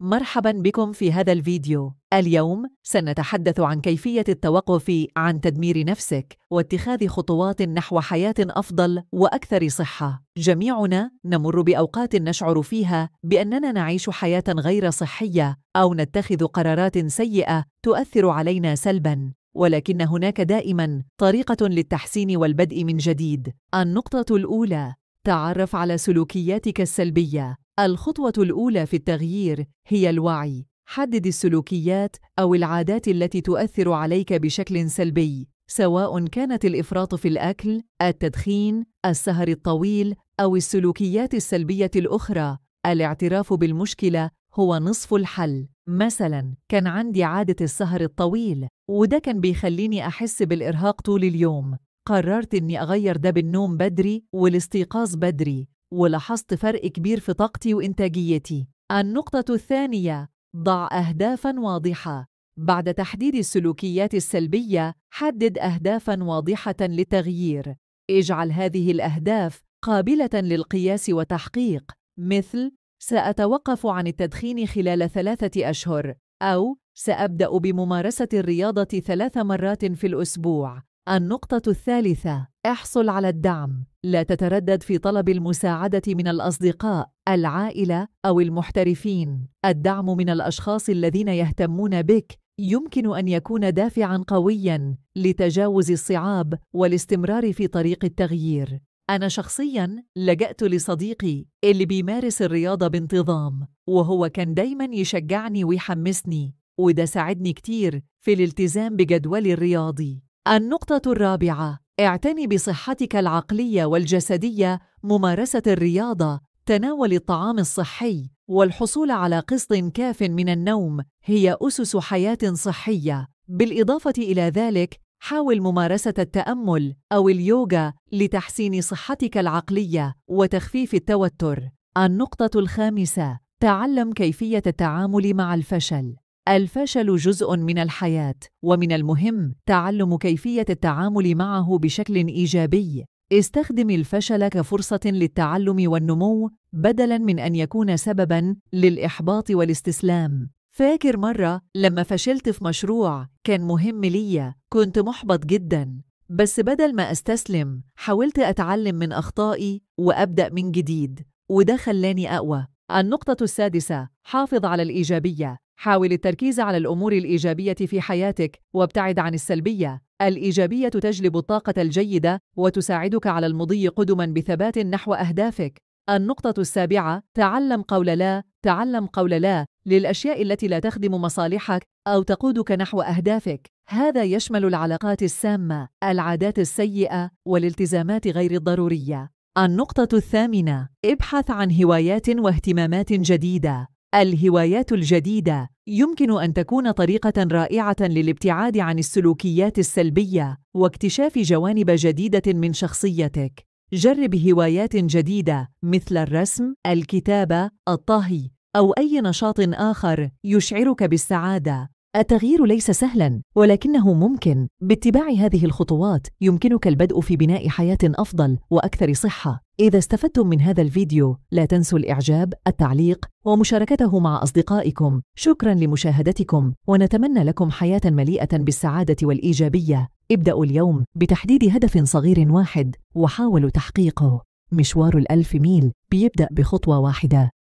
مرحبا بكم في هذا الفيديو اليوم سنتحدث عن كيفية التوقف عن تدمير نفسك واتخاذ خطوات نحو حياة أفضل وأكثر صحة جميعنا نمر بأوقات نشعر فيها بأننا نعيش حياة غير صحية أو نتخذ قرارات سيئة تؤثر علينا سلباً ولكن هناك دائماً طريقة للتحسين والبدء من جديد النقطة الأولى تعرف على سلوكياتك السلبية الخطوة الأولى في التغيير هي الوعي. حدد السلوكيات أو العادات التي تؤثر عليك بشكل سلبي، سواء كانت الإفراط في الأكل، التدخين، السهر الطويل، أو السلوكيات السلبية الأخرى. الاعتراف بالمشكلة هو نصف الحل. مثلا كان عندي عادة السهر الطويل وده كان بيخليني أحس بالإرهاق طول اليوم قررت إني أغير ده بالنوم بدري والاستيقاظ بدري ولاحظت فرق كبير في طاقتي وإنتاجيتي. النقطة الثانية: ضع أهدافًا واضحة. بعد تحديد السلوكيات السلبية، حدد أهدافًا واضحة للتغيير. اجعل هذه الأهداف قابلة للقياس وتحقيق، مثل: سأتوقف عن التدخين خلال ثلاثة أشهر، أو سأبدأ بممارسة الرياضة ثلاث مرات في الأسبوع. النقطة الثالثة: احصل على الدعم. لا تتردد في طلب المساعدة من الأصدقاء، العائلة أو المحترفين. الدعم من الأشخاص الذين يهتمون بك يمكن أن يكون دافعًا قويًا لتجاوز الصعاب والاستمرار في طريق التغيير. أنا شخصيًا لجأت لصديقي اللي بيمارس الرياضة بانتظام، وهو كان دايمًا يشجعني ويحمسني، وده ساعدني كتير في الالتزام بجدولي الرياضي. النقطة الرابعة اعتني بصحتك العقلية والجسدية ممارسة الرياضة، تناول الطعام الصحي، والحصول على قسط كاف من النوم هي أسس حياة صحية. بالإضافة إلى ذلك، حاول ممارسة التأمل أو اليوغا لتحسين صحتك العقلية وتخفيف التوتر. النقطة الخامسة: تعلم كيفية التعامل مع الفشل. الفشل جزء من الحياة، ومن المهم تعلم كيفية التعامل معه بشكل إيجابي. استخدم الفشل كفرصة للتعلم والنمو بدلاً من أن يكون سبباً للإحباط والاستسلام. فاكر مرة لما فشلت في مشروع كان مهم لي، كنت محبط جداً، بس بدل ما أستسلم حاولت أتعلم من أخطائي وأبدأ من جديد، وده خلاني أقوى. النقطة السادسة حافظ على الإيجابية حاول التركيز على الأمور الإيجابية في حياتك وابتعد عن السلبية الإيجابية تجلب الطاقة الجيدة وتساعدك على المضي قدما بثبات نحو أهدافك النقطة السابعة تعلم قول لا تعلم قول لا للأشياء التي لا تخدم مصالحك أو تقودك نحو أهدافك هذا يشمل العلاقات السامة العادات السيئة والالتزامات غير الضرورية النقطة الثامنة: ابحث عن هوايات واهتمامات جديدة. الهوايات الجديدة يمكن أن تكون طريقة رائعة للابتعاد عن السلوكيات السلبية واكتشاف جوانب جديدة من شخصيتك. جرب هوايات جديدة مثل الرسم، الكتابة، الطهي، أو أي نشاط آخر يشعرك بالسعادة. التغيير ليس سهلا ولكنه ممكن باتباع هذه الخطوات يمكنك البدء في بناء حياه افضل واكثر صحه اذا استفدتم من هذا الفيديو لا تنسوا الاعجاب التعليق ومشاركته مع اصدقائكم شكرا لمشاهدتكم ونتمنى لكم حياه مليئه بالسعاده والايجابيه ابداوا اليوم بتحديد هدف صغير واحد وحاولوا تحقيقه مشوار الالف ميل بيبدا بخطوه واحده